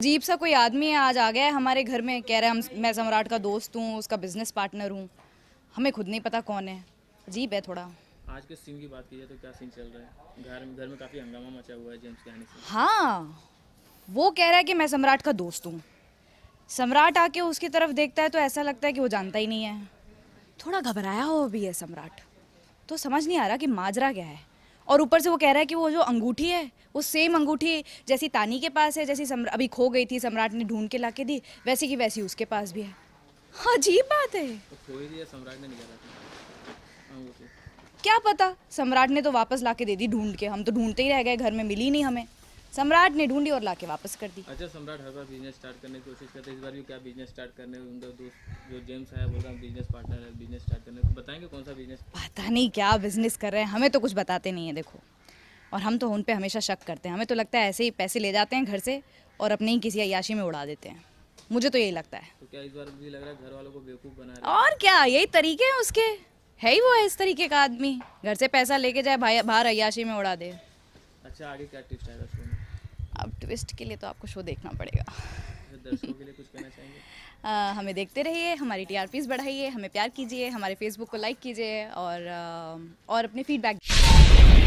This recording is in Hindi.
अजीब सा कोई आदमी आज आ गया है हमारे घर में कह रहा है हम मैं सम्राट का दोस्त हूँ उसका बिजनेस पार्टनर हूँ हमें खुद नहीं पता कौन है अजीब है थोड़ा आज के सीन की बात की जाए तो क्या सीन चल रहा है घर में घर में काफी हंगामा मचा हुआ है जेम्स के आने से हाँ वो कह रहा है कि मैं सम्राट का दोस्त हूँ सम्राट आके उसकी तरफ देखता है तो ऐसा लगता है कि वो जानता ही नहीं है थोड़ा घबराया हो भी है सम्राट तो समझ नहीं आ रहा कि माजरा क्या है और ऊपर से वो कह रहा है कि वो जो अंगूठी है वो सेम अंगूठी जैसी तानी के पास है जैसी अभी खो गई थी सम्राट ने ढूंढ के ला के दी वैसी की वैसी उसके पास भी है अजीब बात है तो क्या पता सम्राट ने तो वापस ला के दे दी ढूंढ के हम तो ढूंढते ही रह गए घर में मिली नहीं हमें सम्राट ने ढूंढी और लाके वापस कर दी अच्छा सम्राट हर बार बिजनेस स्टार्ट करने की कोशिश करते हैं इस बार भी क्या बिजनेस स्टार्ट करने उनका दोस्त जो जेम्स है बोल रहा बिजनेस पार्टनर है बिजनेस स्टार्ट करने बताएंगे कौन सा बिजनेस पता नहीं क्या बिजनेस कर रहे हैं हमें तो कुछ बताते नहीं है देखो और हम तो उन पर हमेशा शक करते हैं हमें तो लगता है ऐसे ही पैसे ले जाते हैं घर से और अपने ही किसी अयाशी में उड़ा देते हैं मुझे तो यही लगता है तो क्या इस बार भी लग रहा है घर वालों को बेवकूफ़ बना रहे और क्या यही तरीके हैं उसके है ही वो है इस तरीके का आदमी घर से पैसा लेके जाए बाहर अयाशी में उड़ा दे अच्छा आगे क्या टिप्स है ट्विस्ट के लिए तो आपको शो देखना पड़ेगा दर्शकों के लिए कुछ कहना चाहेंगे आ, हमें देखते रहिए हमारी टी बढ़ाइए हमें प्यार कीजिए हमारे फेसबुक को लाइक कीजिए और और अपने फीडबैक